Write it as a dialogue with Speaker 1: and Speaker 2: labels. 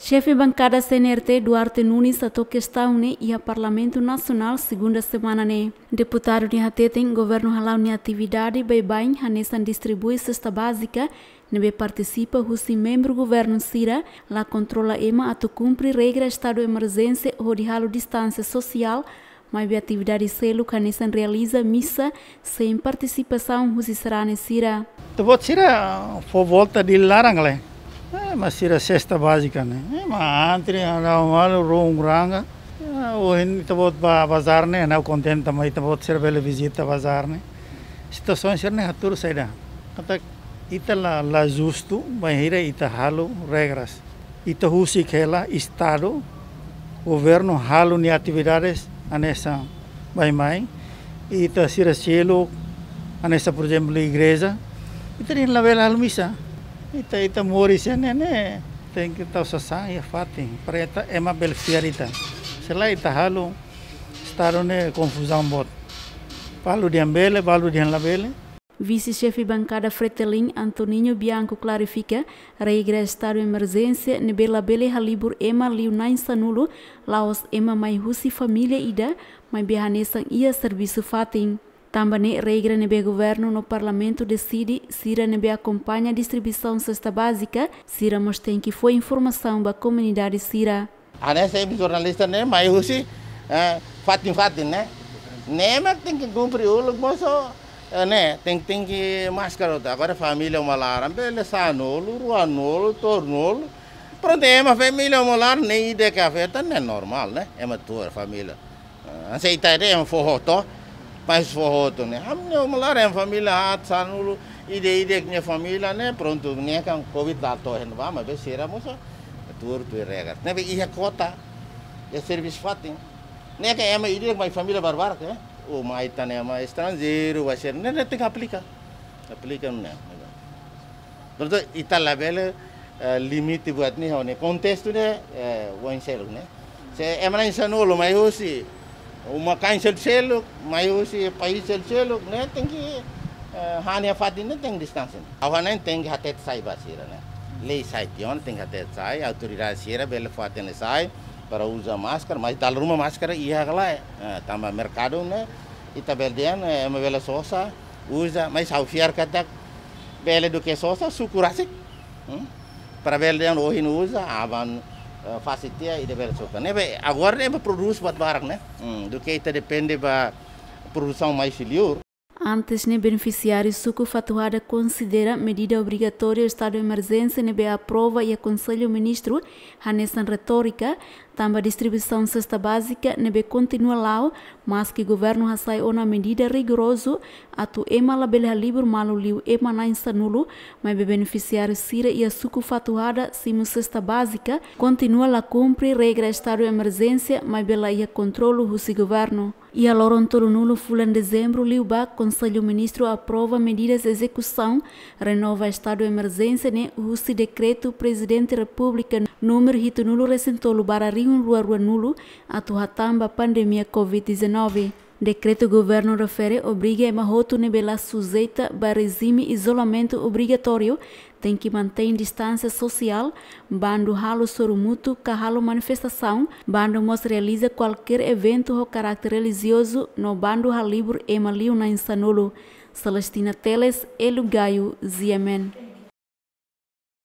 Speaker 1: Chefe bancada CNRT Duarte Nunes atou questão né, e a Parlamento Nacional segunda semana ne né? Deputado de Hate tem governo halau ne atividade bem bem hanesan distribui cesta básica nebe participa husi membro governo Sira lá controla ema atu cumpre regra estado emergência ou de halo distância social mas a atividade selo hanesan realiza missa sem participação husi serane Sira.
Speaker 2: Tu vou tirar por eh, volta de Larangle. É, masira sexta básica, né? É, mas antes, o rongranga. Ah, hoje, tabot bazar, né? Não contenta é contente também, tabot ser bela visita bazar, né? Situações, né? Hatur sai da. Até ita la, la justo, banheira, ita halo regras. Ita husi kela, estado, governo halo ni atividades anessa vai mai. Ita sira cielo, anessa, por exemplo, igreja. Ita ni la vela al misa. Ita ita Morris nene teng kita estar sasa e ya, fatin. para ita ema bel fiarita, Se ita halu. Starone confusão bot. dian bele, palu dian de
Speaker 1: Visi Vice-chefe bancada Fretelin Antoninho Bianco, clarifica regra estado emergência ne bela bele halibur ema nain sanulu laos ema mai husi família ida, mai behanesang ia serviço fatin. Também regra nebe governo no parlamento decide se ira nebe acompanha a distribuição cesta básica, se ira mostém que foi informação da comunidade sira.
Speaker 3: A ah, nessa né, é jornalista né, mas mais usi é, fatin fatin né? Nem né, que tem que cumprir o logo só é, né? Tem tem que máscara agora família uma malara, bele sanolo, ruanolo, tornolo. Pronto, é uma família uma lara nem ideia que afeta, tá, não é normal, né? É uma tua família. é um forrotó pais forroto ne né? ah, am ne malaren familia at ah, sanulu ide ide ne família né pronto ne kan covid da dato hen va ma besira musa tur tu regar ne be ia é kota ya é service fatin ne ka é ema ide mai família barbar né o mai tane ma estrangeiro vai ser né tem te aplicar aplica ne né? Pronto, ita tá label eh, limite buat ni hau né contest tu ne né? eh, wain seluk ne. Se emana insanu lo mai hosi Uma-cancel selok, mayusi paisel selok, ne tengi hania fadin ne teng distansen. Awan ne tengi hatet sai basira ne. Lei sai tion tengi hatet sai, autoridade sira bel faten sai, para usa máscara, mas dalruma máscara ia gala, tamba mercado ne, ita beldian é uma bela sosa, usa, mas ao fiar cada bela do que sosa, sucurasik. Para beldian ohin usa, avan facetia e de ver Né? Agora é para produzir mais barra, né? Hum, do que está depende da produção mais filior
Speaker 1: antes ne beneficiário fatuado, considera medida obrigatória o estado de emergência ne aprova e aconselha o ministro Hanessan retórica também a distribuição cesta básica ne continua lá mas que o governo sai uma medida rigoroso atu ema la bela libro malu liu ema na insanulu mas be beneficiário sira e a sucufatuada sim cesta básica continua lá. cumpre regra estado de emergência mas bela controle controlo o governo e a Lorontor Nulo Fulan dezembro, Liu Conselho Ministro aprova medidas de execução, renova estado de emergência, né? Russi decreto Presidente da República, número Rito Nulo Recentolo Bararium Lua Rua Nulo, Atuhatamba, pandemia Covid-19. Decreto governo refere obriga a Mahoto Nebela sujeita a regime isolamento obrigatório tem que manter distância social, bando ralo sorumuto, carralo manifestação, bando mos realiza qualquer evento ou carácter religioso no bando halibur emaliu na insanolo. Celestina Teles, Elugaio, Ziemen.